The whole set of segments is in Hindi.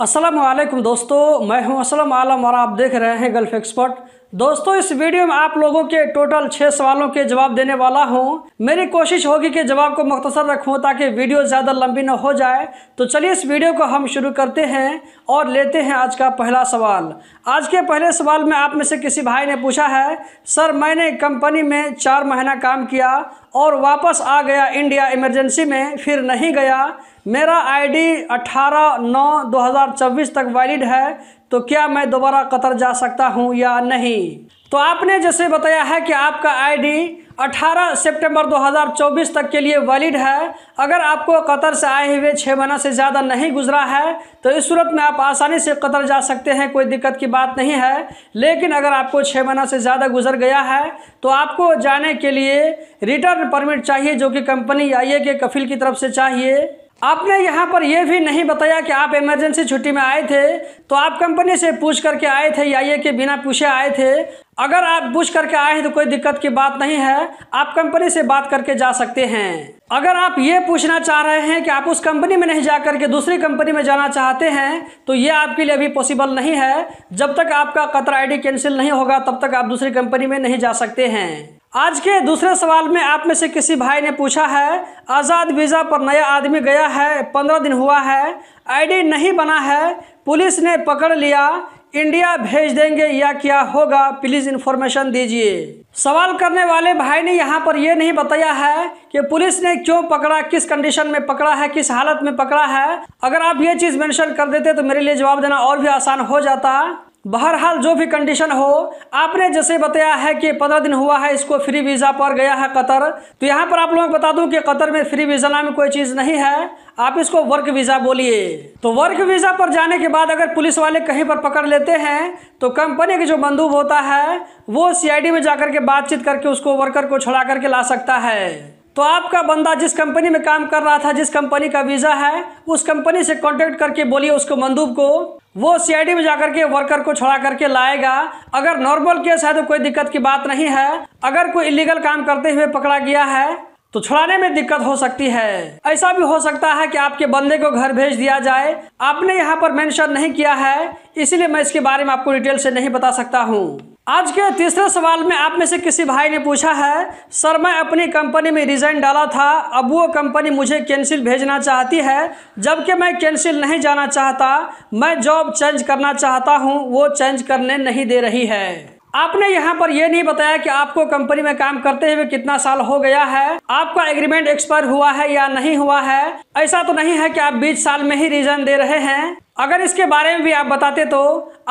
असलम दोस्तों मैं हूं असलम आलम और आप देख रहे हैं गल्फ एक्सपर्ट दोस्तों इस वीडियो में आप लोगों के टोटल छः सवालों के जवाब देने वाला हूं मेरी कोशिश होगी कि जवाब को मख्तसर रखूं ताकि वीडियो ज़्यादा लंबी न हो जाए तो चलिए इस वीडियो को हम शुरू करते हैं और लेते हैं आज का पहला सवाल आज के पहले सवाल में आप में से किसी भाई ने पूछा है सर मैंने कंपनी में चार महीना काम किया और वापस आ गया इंडिया इमरजेंसी में फिर नहीं गया मेरा आईडी 18 नौ 2024 तक वैलिड है तो क्या मैं दोबारा कतर जा सकता हूँ या नहीं तो आपने जैसे बताया है कि आपका आईडी 18 सितंबर 2024 तक के लिए वैलिड है अगर आपको कतर से आए हुए छः महीना से ज़्यादा नहीं गुजरा है तो इस सूरत में आप आसानी से कतर जा सकते हैं कोई दिक्कत की बात नहीं है लेकिन अगर आपको छः महीना से ज़्यादा गुजर गया है तो आपको जाने के लिए रिटर्न परमिट चाहिए जो कि कंपनी आई के कफिल की तरफ से चाहिए आपने यहाँ पर यह भी नहीं बताया कि आप इमरजेंसी छुट्टी में आए थे तो आप कंपनी से पूछ करके आए थे या ये कि बिना पूछे आए थे अगर आप पूछ करके आए हैं तो कोई दिक्कत की बात नहीं है आप कंपनी से बात करके जा सकते हैं अगर आप ये पूछना चाह रहे हैं कि आप उस कंपनी में नहीं जा करके दूसरी कंपनी में जाना चाहते हैं तो ये आपके लिए अभी पॉसिबल नहीं है जब तक आपका कतर डी कैंसिल नहीं होगा तब तक आप दूसरी कंपनी में नहीं जा सकते हैं आज के दूसरे सवाल में आप में से किसी भाई ने पूछा है आज़ाद वीज़ा पर नया आदमी गया है पंद्रह दिन हुआ है आईडी नहीं बना है पुलिस ने पकड़ लिया इंडिया भेज देंगे या क्या होगा प्लीज़ इन्फॉर्मेशन दीजिए सवाल करने वाले भाई ने यहाँ पर यह नहीं बताया है कि पुलिस ने क्यों पकड़ा किस कंडीशन में पकड़ा है किस हालत में पकड़ा है अगर आप ये चीज़ मेंशन कर देते तो मेरे लिए जवाब देना और भी आसान हो जाता बहरहाल जो भी कंडीशन हो आपने जैसे बताया है कि पंद्रह दिन हुआ है इसको फ्री वीज़ा पर गया है कतर तो यहाँ पर आप लोगों को बता दूं कि कतर में फ्री वीज़ा नाम कोई चीज़ नहीं है आप इसको वर्क वीज़ा बोलिए तो वर्क वीज़ा पर जाने के बाद अगर पुलिस वाले कहीं पर पकड़ लेते हैं तो कंपनी के जो बंदूक होता है वो सी में जाकर के बातचीत करके उसको वर्कर को छुड़ा करके ला सकता है तो आपका बंदा जिस कंपनी में काम कर रहा था जिस कंपनी का वीज़ा है उस कंपनी से कांटेक्ट करके बोलिए उसको मंदूब को वो सीआईडी में जाकर के वर्कर को छोड़ा करके लाएगा अगर नॉर्मल केस है तो कोई दिक्कत की बात नहीं है अगर कोई इलीगल काम करते हुए पकड़ा गया है तो छुड़ाने में दिक्कत हो सकती है ऐसा भी हो सकता है कि आपके बंदे को घर भेज दिया जाए आपने यहाँ पर मेंशन नहीं किया है इसीलिए मैं इसके बारे में आपको डिटेल से नहीं बता सकता हूँ आज के तीसरे सवाल में आप में से किसी भाई ने पूछा है सर मैं अपनी कंपनी में रिज़ाइन डाला था अब वो कंपनी मुझे कैंसिल भेजना चाहती है जबकि मैं कैंसिल नहीं जाना चाहता मैं जॉब चेंज करना चाहता हूँ वो चेंज करने नहीं दे रही है आपने यहाँ पर यह नहीं बताया कि आपको कंपनी में काम करते हुए कितना साल हो गया है आपका एग्रीमेंट एक्सपायर हुआ है या नहीं हुआ है ऐसा तो नहीं है कि आप बीस साल में ही रीजन दे रहे हैं अगर इसके बारे में भी आप बताते तो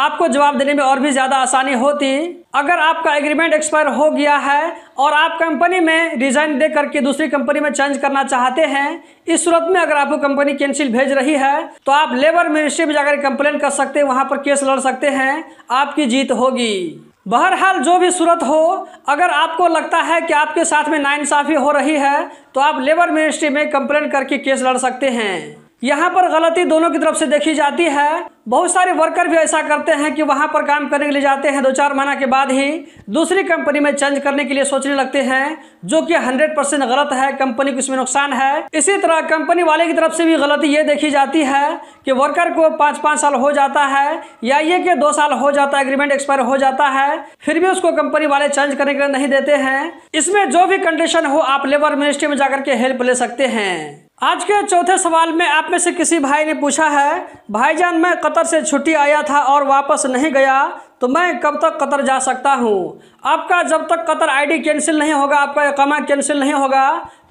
आपको जवाब देने में और भी ज़्यादा आसानी होती अगर आपका एग्रीमेंट एक्सपायर हो गया है और आप कंपनी में रिज़ाइन दे करके दूसरी कंपनी में चेंज करना चाहते हैं इस सूरत में अगर आपको कंपनी कैंसिल भेज रही है तो आप लेबर मिनिस्ट्री में जाकर कंप्लेन कर सकते हैं वहां पर केस लड़ सकते हैं आपकी जीत होगी बहरहाल जो भी सूरत हो अगर आपको लगता है कि आपके साथ में नाइंसाफ़ी हो रही है तो आप लेबर मिनिस्ट्री में कंप्लेंट करके केस लड़ सकते हैं यहाँ पर गलती दोनों की तरफ से देखी जाती है बहुत सारे वर्कर भी ऐसा करते हैं कि वहाँ पर काम करने के लिए जाते हैं दो चार महीना के बाद ही दूसरी कंपनी में चेंज करने के लिए सोचने लगते हैं जो कि 100 परसेंट गलत है कंपनी को इसमें नुकसान है इसी तरह कंपनी वाले की तरफ से भी गलती ये देखी जाती है कि वर्कर को पाँच पाँच साल हो जाता है या ये कि दो साल हो जाता है एग्रीमेंट एक्सपायर हो जाता है फिर भी उसको कंपनी वाले चेंज करने के लिए नहीं देते हैं इसमें जो भी कंडीशन हो आप लेबर मिनिस्ट्री में जाकर के हेल्प ले सकते हैं आज के चौथे सवाल में आप में से किसी भाई ने पूछा है भाईजान मैं कतर से छुट्टी आया था और वापस नहीं गया तो मैं कब तक कतर जा सकता हूँ आपका जब तक कतर आईडी कैंसिल नहीं होगा आपका कमा कैंसिल नहीं होगा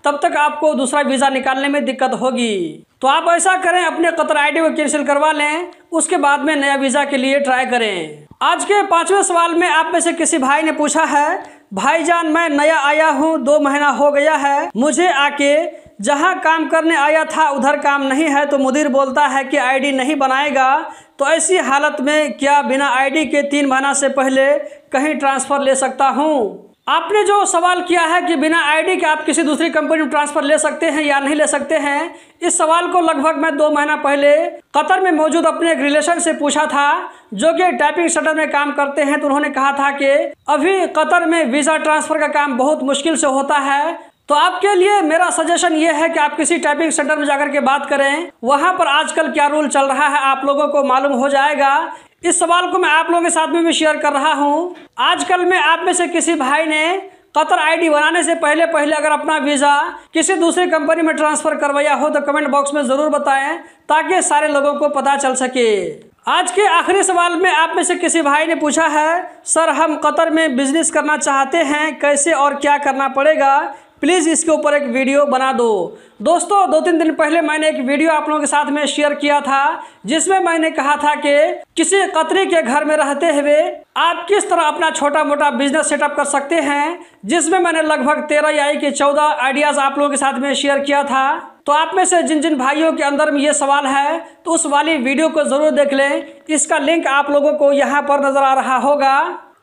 तब तक आपको दूसरा वीज़ा निकालने में दिक्कत होगी तो आप ऐसा करें अपने कतर आईडी को कैंसिल करवा लें उसके बाद में नया वीज़ा के लिए ट्राई करें आज के पाँचवें सवाल में आप में से किसी भाई ने पूछा है भाईजान मैं नया आया हूँ दो महीना हो गया है मुझे आके जहां काम करने आया था उधर काम नहीं है तो मुदिर बोलता है कि आईडी नहीं बनाएगा तो ऐसी हालत में क्या बिना आईडी के तीन महीना से पहले कहीं ट्रांसफ़र ले सकता हूँ आपने जो सवाल किया है कि बिना आईडी के आप किसी दूसरी कंपनी में ट्रांसफ़र ले सकते हैं या नहीं ले सकते हैं इस सवाल को लगभग मैं दो महीना पहले कतर में मौजूद अपने एक रिलेशन से पूछा था जो कि टाइपिंग सेंटर में काम करते हैं तो उन्होंने कहा था कि अभी कतर में वीज़ा ट्रांसफ़र का काम बहुत मुश्किल से होता है तो आपके लिए मेरा सजेशन ये है कि आप किसी टाइपिंग सेंटर में जाकर के बात करें वहां पर आजकल क्या रूल चल रहा है आप लोगों को मालूम हो जाएगा इस सवाल को मैं आप लोगों के साथ में भी शेयर कर रहा हूँ आजकल में आप में से किसी भाई ने कतर आईडी बनाने से पहले पहले अगर अपना वीज़ा किसी दूसरी कंपनी में ट्रांसफ़र करवाया हो तो कमेंट बॉक्स में ज़रूर बताएं ताकि सारे लोगों को पता चल सके आज के आखिरी सवाल में आप में से किसी भाई ने पूछा है सर हम कतर में बिजनेस करना चाहते हैं कैसे और क्या करना पड़ेगा प्लीज़ इसके ऊपर एक वीडियो बना दो दोस्तों दो तीन दिन पहले मैंने एक वीडियो आप लोगों के साथ में शेयर किया था जिसमें मैंने कहा था कि किसी कतरी के घर में रहते हुए आप किस तरह अपना छोटा मोटा बिजनेस सेटअप कर सकते हैं जिसमें मैंने लगभग तेरह या एक चौदह आइडियाज़ आप लोगों के साथ में शेयर किया था तो आप में से जिन जिन भाइयों के अंदर में ये सवाल है तो उस वाली वीडियो को ज़रूर देख लें इसका लिंक आप लोगों को यहाँ पर नज़र आ रहा होगा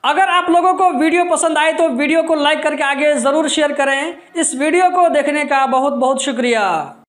अगर आप लोगों को वीडियो पसंद आए तो वीडियो को लाइक करके आगे ज़रूर शेयर करें इस वीडियो को देखने का बहुत बहुत शुक्रिया